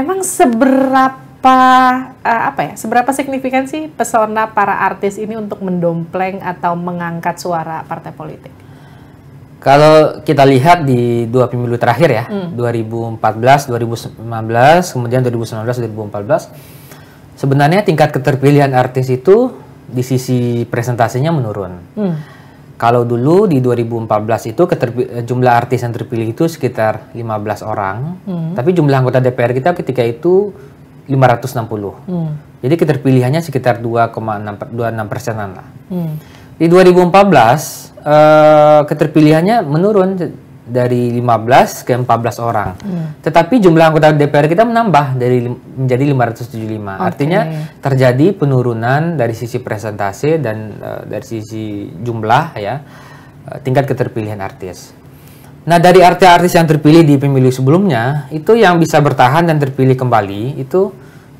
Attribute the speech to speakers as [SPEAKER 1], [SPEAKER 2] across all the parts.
[SPEAKER 1] Emang seberapa uh, apa ya? Seberapa signifikan sih pesona para artis ini untuk mendompleng atau mengangkat suara partai politik? Kalau kita lihat di dua pemilu terakhir ya, hmm. 2014, 2019, kemudian 2019, 2014, sebenarnya tingkat keterpilihan artis itu di sisi presentasinya menurun. Hmm kalau dulu di 2014 itu eh, jumlah artis yang terpilih itu sekitar 15 orang, hmm. tapi jumlah anggota DPR kita ketika itu 560. Hmm. Jadi keterpilihannya sekitar 2,6 persenan lah. Hmm. Di 2014 uh, eh, keterpilihannya menurun dari 15 ke 14 orang. Hmm. Tetapi jumlah anggota DPR kita menambah dari menjadi 575. Okay. Artinya terjadi penurunan dari sisi presentasi dan uh, dari sisi jumlah ya uh, tingkat keterpilihan artis. Nah, dari artis-artis yang terpilih di pemilu sebelumnya, itu yang bisa bertahan dan terpilih kembali itu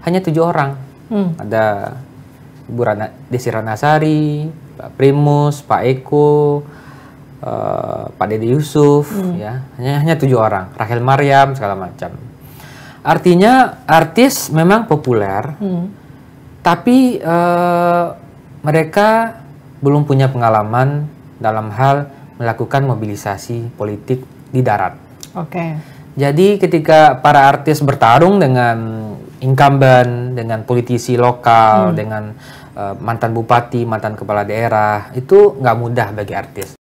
[SPEAKER 1] hanya tujuh orang. Hmm. Ada Ibu Rana, Desi Ranasari, Pak Primus, Pak Eko, Eh, Pak Dedi Yusuf hmm. ya hanya hanya tujuh orang Rahel Mariam segala macam artinya artis memang populer hmm. tapi uh, mereka belum punya pengalaman dalam hal melakukan mobilisasi politik di darat. Oke. Okay. Jadi ketika para artis bertarung dengan incumbent, dengan politisi lokal, hmm. dengan uh, mantan bupati, mantan kepala daerah, itu nggak mudah bagi artis.